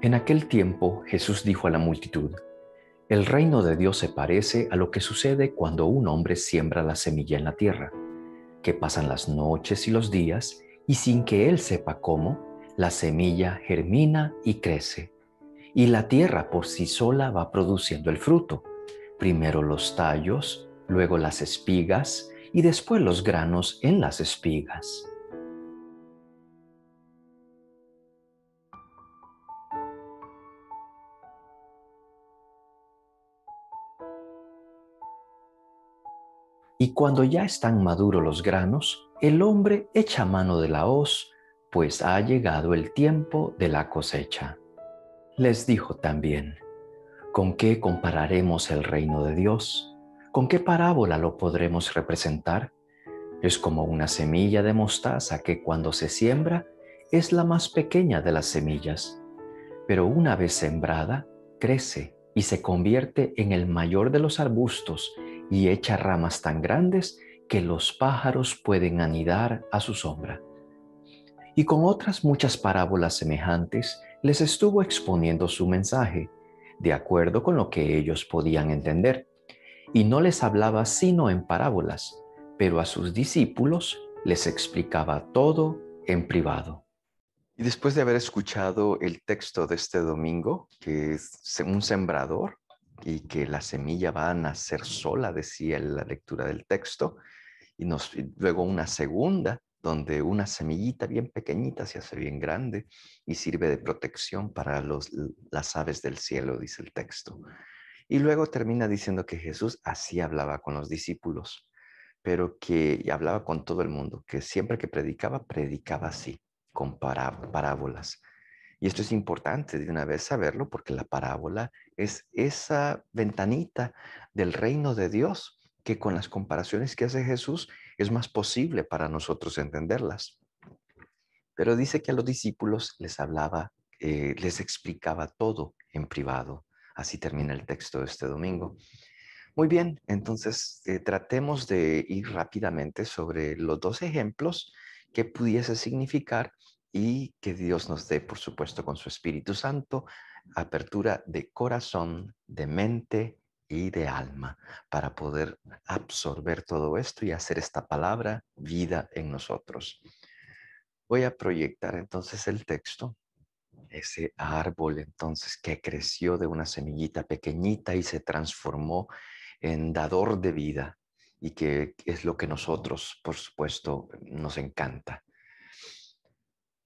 En aquel tiempo Jesús dijo a la multitud, El reino de Dios se parece a lo que sucede cuando un hombre siembra la semilla en la tierra, que pasan las noches y los días, y sin que él sepa cómo, la semilla germina y crece, y la tierra por sí sola va produciendo el fruto, primero los tallos, luego las espigas, y después los granos en las espigas. Y cuando ya están maduros los granos, el hombre echa mano de la hoz, pues ha llegado el tiempo de la cosecha. Les dijo también, ¿con qué compararemos el reino de Dios? ¿Con qué parábola lo podremos representar? Es como una semilla de mostaza que cuando se siembra es la más pequeña de las semillas, pero una vez sembrada crece y se convierte en el mayor de los arbustos y echa ramas tan grandes que los pájaros pueden anidar a su sombra. Y con otras muchas parábolas semejantes les estuvo exponiendo su mensaje, de acuerdo con lo que ellos podían entender. Y no les hablaba sino en parábolas, pero a sus discípulos les explicaba todo en privado. Y después de haber escuchado el texto de este domingo, que es un sembrador, y que la semilla va a nacer sola, decía en la lectura del texto, y, luego una segunda donde una semillita bien pequeñita se hace bien grande y sirve de protección para los, las aves del cielo, dice el texto. Y luego termina diciendo que Jesús así hablaba con los discípulos, pero que hablaba con todo el mundo, que siempre que predicaba, predicaba así, con parábolas. Y esto es importante de una vez saberlo porque la parábola es esa ventanita del reino de Dios que con las comparaciones que hace Jesús es más posible para nosotros entenderlas. Pero dice que a los discípulos les hablaba, eh, les explicaba todo en privado. Así termina el texto de este domingo. Muy bien, entonces eh, tratemos de ir rápidamente sobre los dos ejemplos que pudiese significar y que Dios nos dé, por supuesto, con su Espíritu Santo, apertura de corazón, de mente y de alma para poder absorber todo esto y hacer esta palabra vida en nosotros. Voy a proyectar entonces el texto, ese árbol entonces que creció de una semillita pequeñita y se transformó en dador de vida y que es lo que nosotros, por supuesto, nos encanta.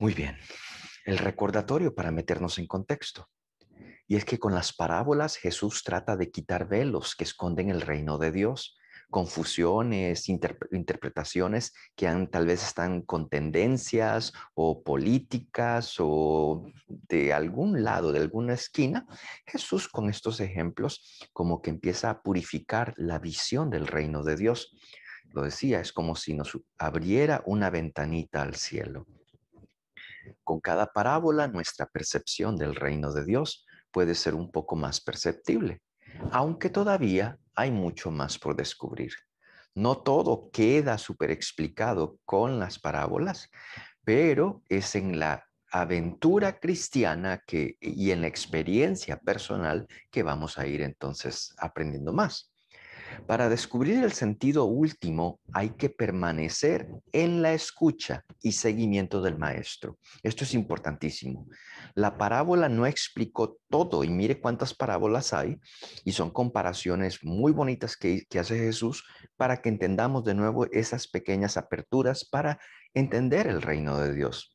Muy bien, el recordatorio para meternos en contexto. Y es que con las parábolas Jesús trata de quitar velos que esconden el reino de Dios, confusiones, interpretaciones que tal vez están con tendencias o políticas o de algún lado, de alguna esquina. Jesús con estos ejemplos como que empieza a purificar la visión del reino de Dios. Lo decía, es como si nos abriera una ventanita al cielo con cada parábola, nuestra percepción del reino de Dios puede ser un poco más perceptible, aunque todavía hay mucho más por descubrir. No todo queda explicado con las parábolas, pero es en la aventura cristiana y en la experiencia personal que vamos a ir entonces aprendiendo más. Para descubrir el sentido último hay que permanecer en la escucha y seguimiento del maestro. Esto es importantísimo. La parábola no explicó todo y mire cuántas parábolas hay y son comparaciones muy bonitas que, hace Jesús para que entendamos de nuevo esas pequeñas aperturas para entender el reino de Dios.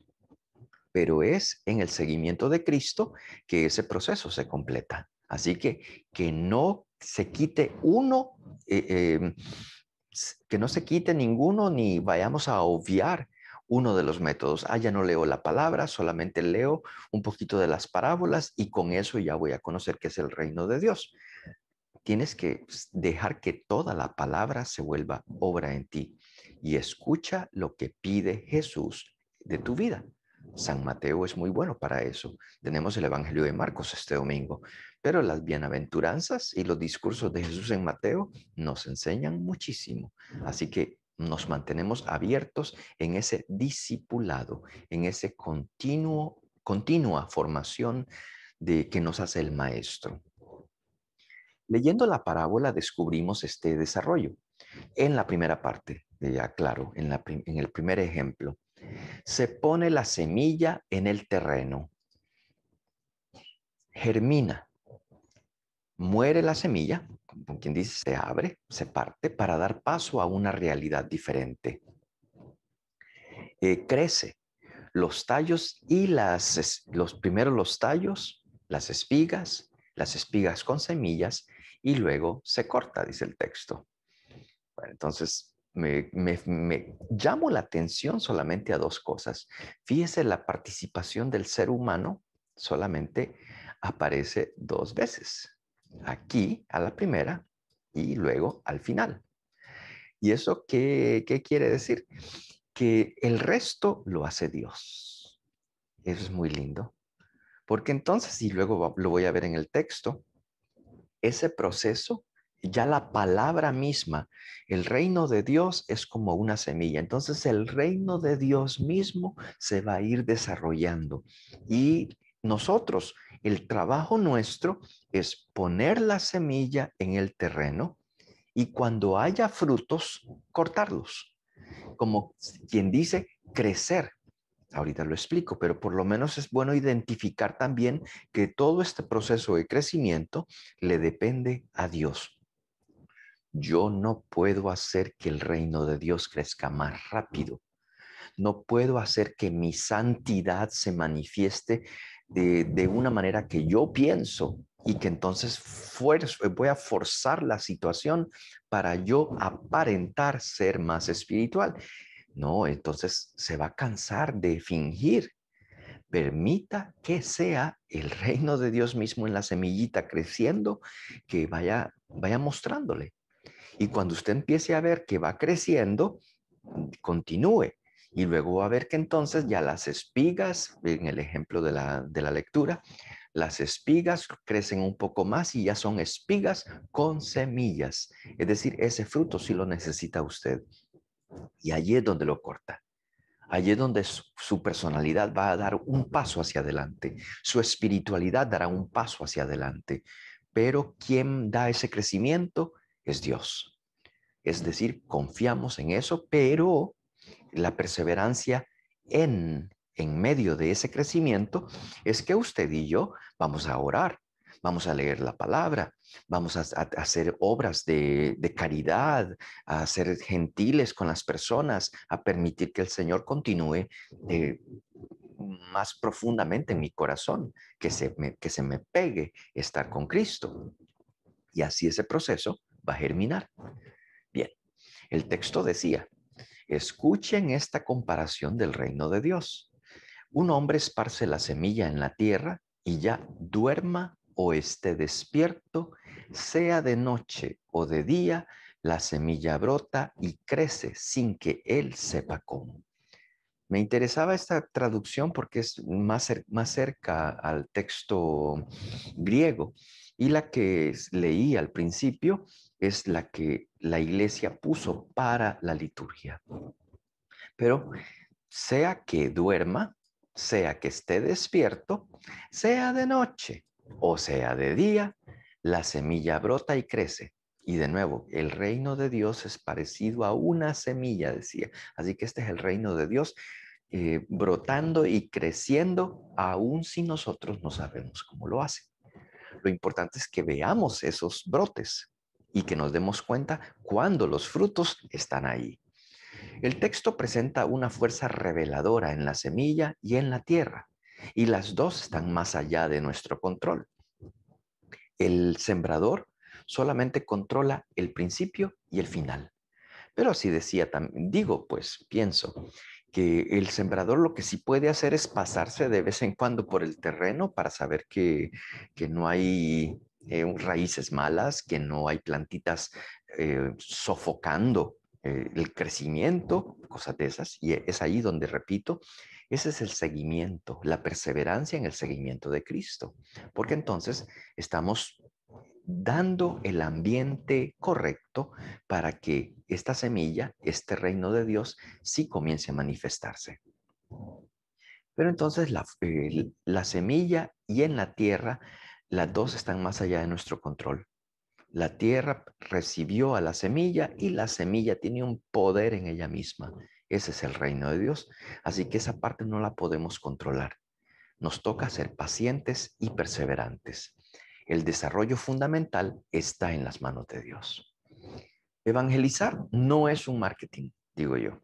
Pero es en el seguimiento de Cristo que ese proceso se completa. Así que que no se quite uno, eh, em, que no se quite ninguno ni vayamos a obviar uno de los métodos. Ah, ya no leo la palabra, solamente leo un poquito de las parábolas y con eso ya voy a conocer que es el reino de Dios. Tienes que pues, dejar que toda la palabra se vuelva obra en ti y escucha lo que pide Jesús de tu vida. San Mateo es muy bueno para eso. Tenemos el Evangelio de Marcos este domingo, pero las bienaventuranzas y los discursos de Jesús en Mateo nos enseñan muchísimo. Así que nos mantenemos abiertos en ese discipulado, en ese continuo, continua formación de que nos hace el maestro. Leyendo la parábola descubrimos este desarrollo. En la primera parte, ya claro, en el primer ejemplo, se pone la semilla en el terreno, germina, muere la semilla, como quien dice, se abre, se parte para dar paso a una realidad diferente. Eh, crece, los tallos y las, los primeros los tallos, las espigas, las espigas con semillas y luego se corta, dice el texto. entonces, me, llamo la atención solamente a dos cosas. Fíjese, la participación del ser humano solamente aparece dos veces. Aquí, a la primera, y luego al final. ¿Y eso qué, qué quiere decir? Que el resto lo hace Dios. Eso es muy lindo. Porque entonces, y luego lo voy a ver en el texto, ese proceso ya la palabra misma, el reino de Dios es como una semilla. Entonces el reino de Dios mismo se va a ir desarrollando. Y nosotros, el trabajo nuestro es poner la semilla en el terreno y cuando haya frutos, cortarlos. Como quien dice, crecer. Ahorita lo explico, pero por lo menos es bueno identificar también que todo este proceso de crecimiento le depende a Dios yo no puedo hacer que el reino de Dios crezca más rápido. No puedo hacer que mi santidad se manifieste de, una manera que yo pienso y que entonces eh, voy a forzar la situación para yo aparentar ser más espiritual. No, entonces se va a cansar de fingir. Permita que sea el reino de Dios mismo en la semillita creciendo, que vaya, vaya mostrándole. Y cuando usted empiece a ver que va creciendo, continúe. Y luego va a ver que entonces ya las espigas, en el ejemplo de la, lectura, las espigas crecen un poco más y ya son espigas con semillas. Es decir, ese fruto sí lo necesita usted. Y allí es donde lo corta. Allí es donde su, personalidad va a dar un paso hacia adelante, su espiritualidad dará un paso hacia adelante. Pero ¿quién da ese crecimiento? es Dios. Es decir, confiamos en eso, pero la perseverancia en, en medio de ese crecimiento es que usted y yo vamos a orar, vamos a leer la palabra, vamos a, hacer obras de, caridad, a ser gentiles con las personas, a permitir que el Señor continúe eh, más profundamente en mi corazón, que se, me, que se me pegue estar con Cristo. Y así ese proceso va a germinar. Bien, el texto decía, escuchen esta comparación del reino de Dios. Un hombre esparce la semilla en la tierra y ya duerma o esté despierto, sea de noche o de día, la semilla brota y crece sin que él sepa cómo. Me interesaba esta traducción porque es más, más cerca al texto griego y la que leí al principio es la que la iglesia puso para la liturgia. Pero sea que duerma, sea que esté despierto, sea de noche o sea de día, la semilla brota y crece. Y de nuevo, el reino de Dios es parecido a una semilla, decía. Así que este es el reino de Dios eh, brotando y creciendo aun si nosotros no sabemos cómo lo hace. Lo importante es que veamos esos brotes y que nos demos cuenta cuando los frutos están ahí. El texto presenta una fuerza reveladora en la semilla y en la tierra, y las dos están más allá de nuestro control. El sembrador solamente controla el principio y el final. Pero así decía, digo, pues pienso, el sembrador lo que sí puede hacer es pasarse de vez en cuando por el terreno para saber que, que no hay eh, raíces malas, que no hay plantitas eh, sofocando eh, el crecimiento, cosas de esas. Y e, es ahí donde, repito, ese es el seguimiento, la perseverancia en el seguimiento de Cristo, porque entonces estamos dando el ambiente correcto para que esta semilla, este reino de Dios, sí comience a manifestarse. Pero entonces la, semilla y en la tierra, las dos están más allá de nuestro control. La tierra recibió a la semilla y la semilla tiene un poder en ella misma. Ese es el reino de Dios. Así que esa parte no la podemos controlar. Nos toca ser pacientes y perseverantes. El desarrollo fundamental está en las manos de Dios. Evangelizar no es un marketing, digo yo.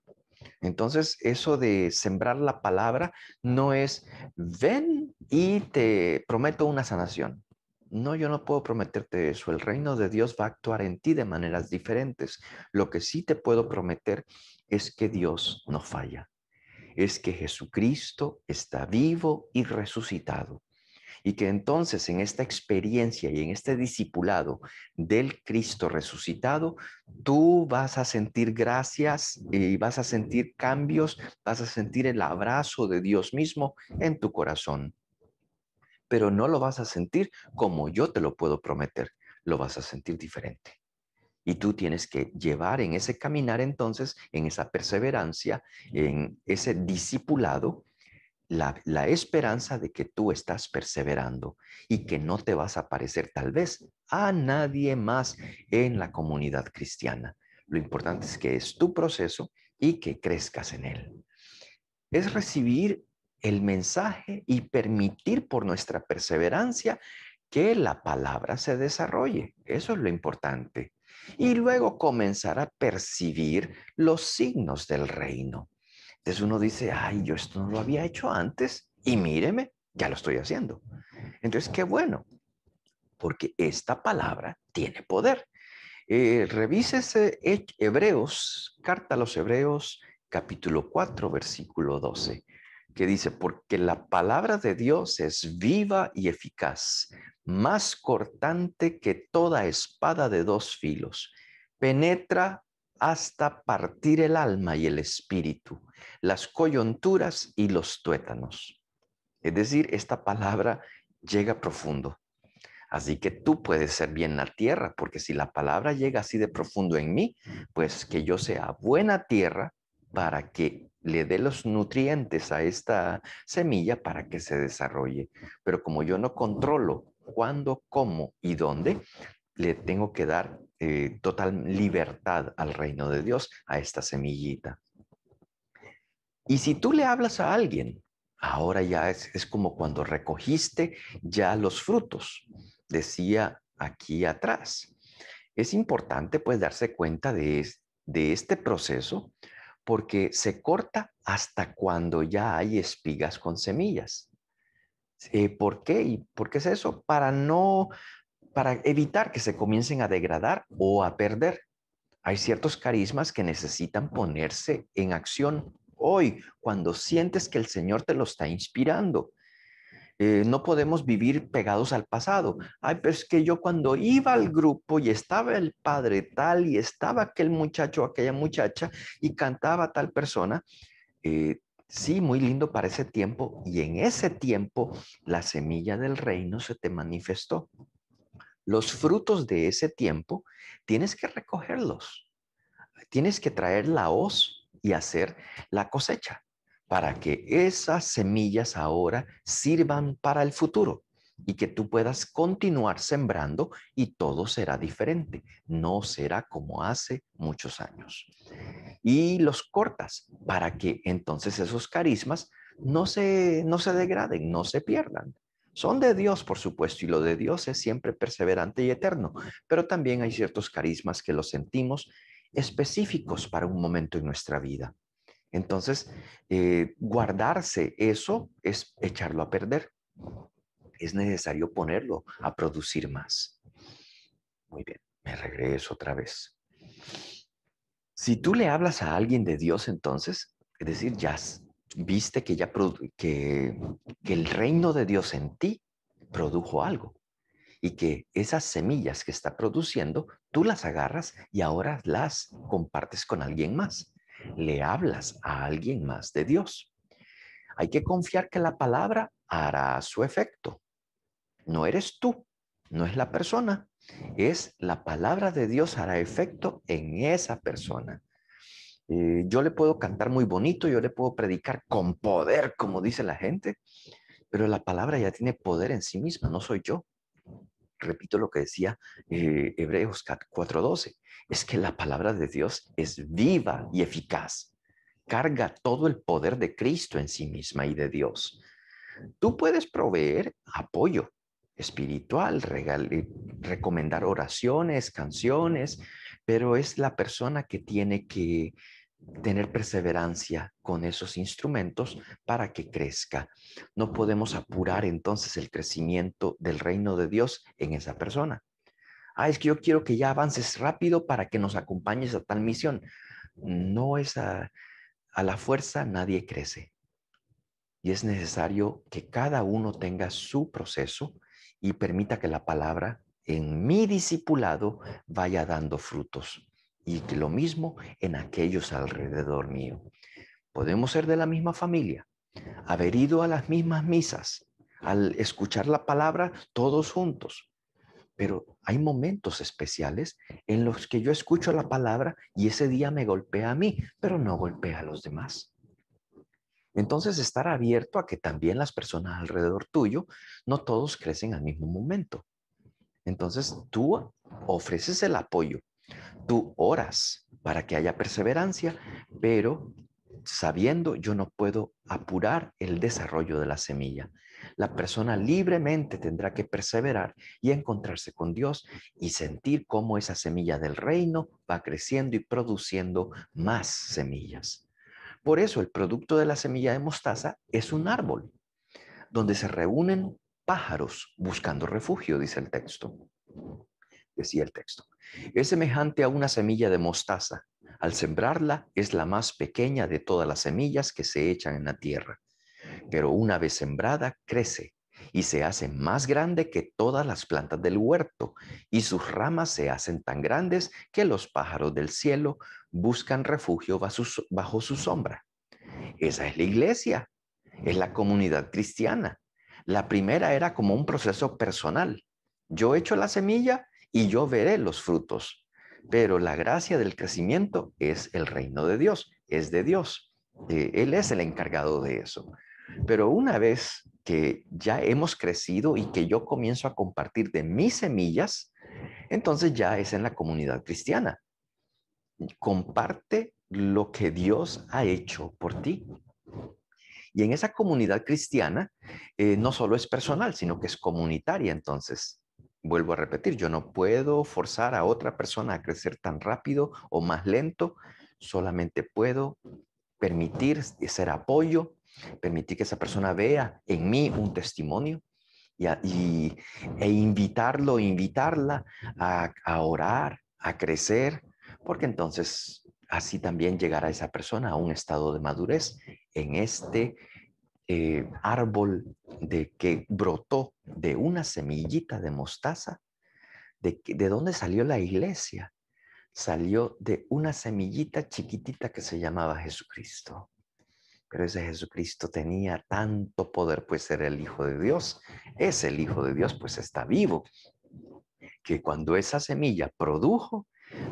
Entonces, eso de sembrar la palabra no es, ven y te prometo una sanación. No, yo no puedo prometerte eso. El reino de Dios va a actuar en ti de maneras diferentes. Lo que sí te puedo prometer es que Dios no falla. Es que Jesucristo está vivo y resucitado y que entonces en esta experiencia y en este discipulado del Cristo resucitado, tú vas a sentir gracias y vas a sentir cambios, vas a sentir el abrazo de Dios mismo en tu corazón. Pero no lo vas a sentir como yo te lo puedo prometer, lo vas a sentir diferente. Y tú tienes que llevar en ese caminar entonces, en esa perseverancia, en ese discipulado, la, esperanza de que tú estás perseverando y que no te vas a parecer tal vez a nadie más en la comunidad cristiana. Lo importante es que es tu proceso y que crezcas en él. Es recibir el mensaje y permitir por nuestra perseverancia que la palabra se desarrolle. Eso es lo importante. Y luego comenzar a percibir los signos del reino. Entonces uno dice, ay, yo esto no lo había hecho antes y míreme, ya lo estoy haciendo. Entonces, qué bueno, porque esta palabra tiene poder. Eh, revísese Hebreos, carta a los Hebreos, capítulo 4, versículo 12, que dice, porque la palabra de Dios es viva y eficaz, más cortante que toda espada de dos filos, penetra hasta partir el alma y el espíritu, las coyunturas y los tuétanos. Es decir, esta palabra llega profundo. Así que tú puedes ser bien la tierra, porque si la palabra llega así de profundo en mí, pues que yo sea buena tierra para que le dé los nutrientes a esta semilla para que se desarrolle. Pero como yo no controlo cuándo, cómo y dónde, le tengo que dar eh, total libertad al reino de Dios, a esta semillita. Y si tú le hablas a alguien, ahora ya es, como cuando recogiste ya los frutos, decía aquí atrás. Es importante pues darse cuenta de, este proceso porque se corta hasta cuando ya hay espigas con semillas. Eh, ¿Por qué? ¿Y por qué es eso? Para no para evitar que se comiencen a degradar o a perder. Hay ciertos carismas que necesitan ponerse en acción hoy, cuando sientes que el Señor te lo está inspirando. Eh, no podemos vivir pegados al pasado. Ay, pero es que yo cuando iba al grupo y estaba el padre tal y estaba aquel muchacho o aquella muchacha y cantaba tal persona, eh, sí, muy lindo para ese tiempo y en ese tiempo la semilla del reino se te manifestó. Los frutos de ese tiempo tienes que recogerlos. Tienes que traer la hoz y hacer la cosecha para que esas semillas ahora sirvan para el futuro y que tú puedas continuar sembrando y todo será diferente. No será como hace muchos años. Y los cortas para que entonces esos carismas no se, no se degraden, no se pierdan, son de Dios, por supuesto, y lo de Dios es siempre perseverante y eterno, pero también hay ciertos carismas que los sentimos específicos para un momento en nuestra vida. Entonces, eh, guardarse eso es echarlo a perder. Es necesario ponerlo a producir más. Muy bien, me regreso otra vez. Si tú le hablas a alguien de Dios, entonces, es decir, ya viste que ya que, el reino de Dios en ti produjo algo y que esas semillas que está produciendo, tú las agarras y ahora las compartes con alguien más. Le hablas a alguien más de Dios. Hay que confiar que la palabra hará su efecto. No eres tú, no es la persona, es la palabra de Dios hará efecto en esa persona. Eh, yo le puedo cantar muy bonito, yo le puedo predicar con poder, como dice la gente, pero la palabra ya tiene poder en sí misma, no soy yo. Repito lo que decía eh, Hebreos 4:12, es que la palabra de Dios es viva y eficaz, carga todo el poder de Cristo en sí misma y de Dios. Tú puedes proveer apoyo espiritual, eh, recomendar oraciones, canciones, pero es la persona que tiene que tener perseverancia con esos instrumentos para que crezca. No podemos apurar entonces el crecimiento del reino de Dios en esa persona. Ah, es que yo quiero que ya avances rápido para que nos acompañes a tal misión. No es a, a la fuerza, nadie crece. Y es necesario que cada uno tenga su proceso y permita que la palabra en mi discipulado vaya dando frutos y que lo mismo en aquellos alrededor mío. Podemos ser de la misma familia, haber ido a las mismas misas, al escuchar la palabra todos juntos, pero hay momentos especiales en los que yo escucho la palabra y ese día me golpea a mí, pero no golpea a los demás. Entonces, estar abierto a que también las personas alrededor tuyo, no todos crecen al mismo momento. Entonces tú ofreces el apoyo, tú oras para que haya perseverancia, pero sabiendo yo no puedo apurar el desarrollo de la semilla. La persona libremente tendrá que perseverar y encontrarse con Dios y sentir cómo esa semilla del reino va creciendo y produciendo más semillas. Por eso el producto de la semilla de mostaza es un árbol donde se reúnen pájaros buscando refugio, dice el texto. Decía el texto. Es semejante a una semilla de mostaza. Al sembrarla es la más pequeña de todas las semillas que se echan en la tierra. Pero una vez sembrada, crece y se hace más grande que todas las plantas del huerto, y sus ramas se hacen tan grandes que los pájaros del cielo buscan refugio bajo su, sombra. Esa es la iglesia, es la comunidad cristiana, la primera era como un proceso personal. Yo echo la semilla y yo veré los frutos. Pero la gracia del crecimiento es el reino de Dios, es de Dios. Eh, él es el encargado de eso. Pero una vez que ya hemos crecido y que yo comienzo a compartir de mis semillas, entonces ya es en la comunidad cristiana. Comparte lo que Dios ha hecho por ti. Y en esa comunidad cristiana eh, no solo es personal, sino que es comunitaria. Entonces, vuelvo a repetir, yo no puedo forzar a otra persona a crecer tan rápido o más lento, solamente puedo permitir ser apoyo, permitir que esa persona vea en mí un testimonio y, e invitarlo, invitarla a, a orar, a crecer, porque entonces así también llegará esa persona a un estado de madurez en este eh, árbol de que brotó de una semillita de mostaza. ¿De, ¿De dónde salió la iglesia? Salió de una semillita chiquitita que se llamaba Jesucristo. Pero ese Jesucristo tenía tanto poder, pues era el Hijo de Dios. Es el Hijo de Dios, pues está vivo. Que cuando esa semilla produjo,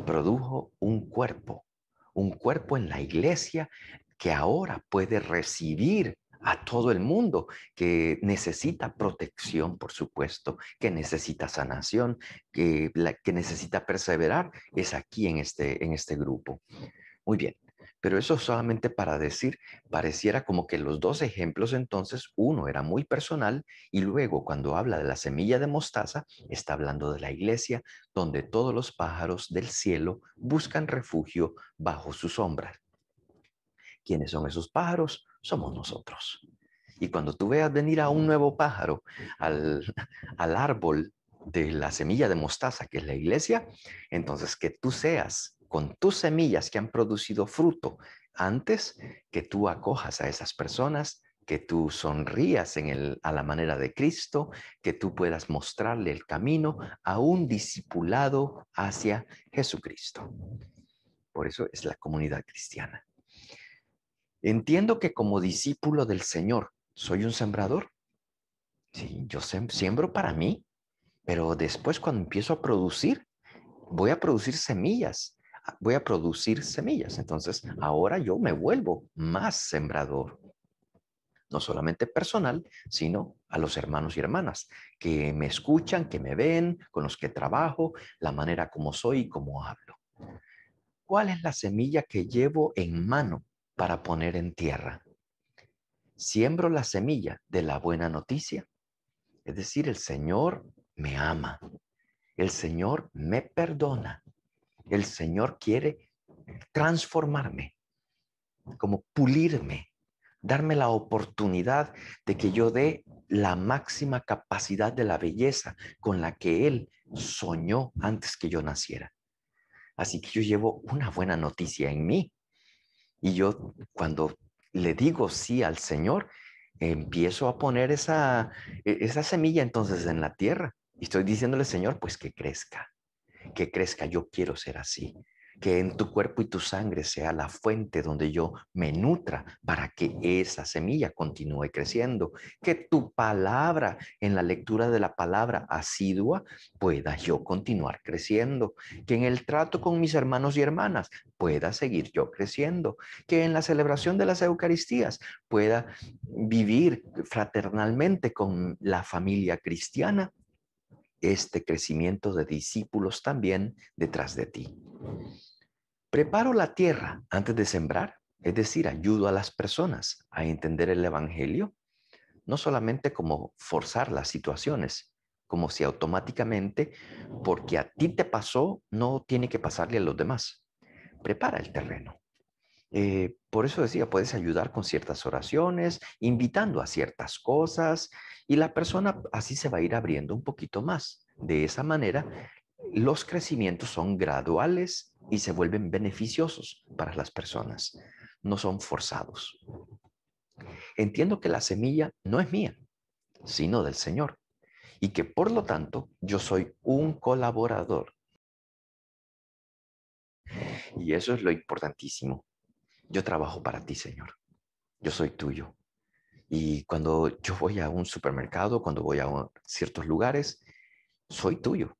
produjo un cuerpo un cuerpo en la iglesia que ahora puede recibir a todo el mundo que necesita protección, por supuesto, que necesita sanación, que, necesita perseverar, es aquí en este, en este grupo. Muy bien, pero eso solamente para decir, pareciera como que los dos ejemplos entonces, uno era muy personal y luego cuando habla de la semilla de mostaza, está hablando de la iglesia donde todos los pájaros del cielo buscan refugio bajo su sombra. ¿Quiénes son esos pájaros? Somos nosotros. Y cuando tú veas venir a un nuevo pájaro al, al árbol de la semilla de mostaza, que es la iglesia, entonces que tú seas con tus semillas que han producido fruto antes que tú acojas a esas personas, que tú sonrías en el, a la manera de Cristo, que tú puedas mostrarle el camino a un discipulado hacia Jesucristo. Por eso es la comunidad cristiana. Entiendo que como discípulo del Señor, soy un sembrador. Sí, yo siembro para mí, pero después cuando empiezo a producir, voy a producir semillas voy a producir semillas. Entonces, ahora yo me vuelvo más sembrador, no solamente personal, sino a los hermanos y hermanas que me escuchan, que me ven, con los que trabajo, la manera como soy y como hablo. ¿Cuál es la semilla que llevo en mano para poner en tierra? Siembro la semilla de la buena noticia, es decir, el Señor me ama, el Señor me perdona, el Señor quiere transformarme, como pulirme, darme la oportunidad de que yo dé la máxima capacidad de la belleza con la que Él soñó antes que yo naciera. Así que yo llevo una buena noticia en mí. Y yo cuando le digo sí al Señor, empiezo a poner esa, e-, semilla entonces en la tierra. Y estoy diciéndole, Señor, pues que crezca que crezca, yo quiero ser así. Que en tu cuerpo y tu sangre sea la fuente donde yo me nutra para que esa semilla continúe creciendo. Que tu palabra, en la lectura de la palabra asidua, pueda yo continuar creciendo. Que en el trato con mis hermanos y hermanas pueda seguir yo creciendo. Que en la celebración de las Eucaristías pueda vivir fraternalmente con la familia cristiana este crecimiento de discípulos también detrás de ti. Preparo la tierra antes de sembrar, es decir, ayudo a las personas a entender el Evangelio, no solamente como forzar las situaciones, como si automáticamente, porque a ti te pasó, no tiene que pasarle a los demás. Prepara el terreno. Eh, por eso decía, puedes ayudar con ciertas oraciones, invitando a ciertas cosas y la persona así se va a ir abriendo un poquito más. De esa manera, los crecimientos son graduales y se vuelven beneficiosos para las personas, no son forzados. Entiendo que la semilla no es mía, sino del Señor, y que por lo tanto yo soy un colaborador. Y eso es lo importantísimo yo trabajo para ti, Señor. Yo soy tuyo. Y cuando yo voy a un supermercado, cuando voy a ciertos lugares, soy tuyo.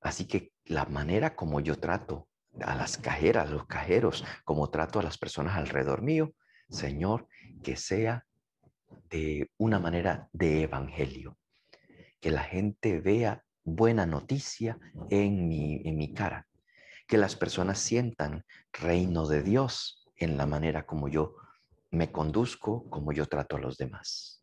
Así que la manera como yo trato a las cajeras, a los cajeros, como trato a las personas alrededor mío, Señor, que sea de una manera de evangelio. Que la gente vea buena noticia en mi, en mi cara. Que las personas sientan reino de Dios en la manera como yo me conduzco, como yo trato a los demás.